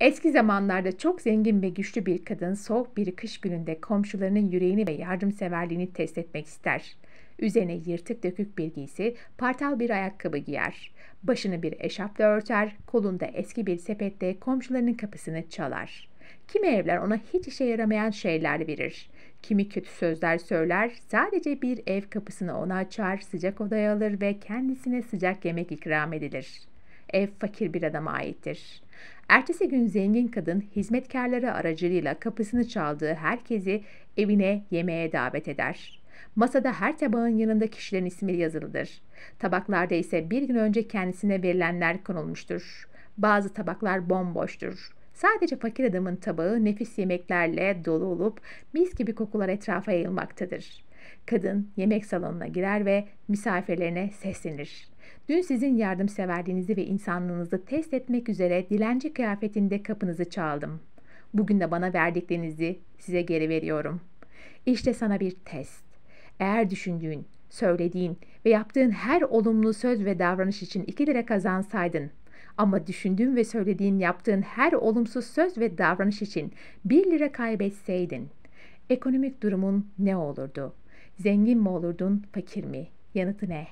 Eski zamanlarda çok zengin ve güçlü bir kadın soğuk bir kış gününde komşularının yüreğini ve yardımseverliğini test etmek ister. Üzerine yırtık dökük bir giysi, partal bir ayakkabı giyer. Başını bir eşarpla örter, kolunda eski bir sepette komşularının kapısını çalar. Kimi evler ona hiç işe yaramayan şeyler verir. Kimi kötü sözler söyler, sadece bir ev kapısını ona açar, sıcak odaya alır ve kendisine sıcak yemek ikram edilir.'' Ev fakir bir adama aittir. Ertesi gün zengin kadın hizmetkarları aracılığıyla kapısını çaldığı herkesi evine yemeğe davet eder. Masada her tabağın yanında kişilerin ismi yazılıdır. Tabaklarda ise bir gün önce kendisine verilenler konulmuştur. Bazı tabaklar bomboştur. Sadece fakir adamın tabağı nefis yemeklerle dolu olup mis gibi kokular etrafa yayılmaktadır. Kadın yemek salonuna girer ve misafirlerine seslenir. Dün sizin yardımseverliğinizi ve insanlığınızı test etmek üzere dilenci kıyafetinde kapınızı çaldım. Bugün de bana verdiklerinizi size geri veriyorum. İşte sana bir test. Eğer düşündüğün, söylediğin ve yaptığın her olumlu söz ve davranış için 2 lira kazansaydın ama düşündüğün ve söylediğin yaptığın her olumsuz söz ve davranış için 1 lira kaybetseydin ekonomik durumun ne olurdu? Zengin mi olurdun, fakir mi? Yanıtı ne?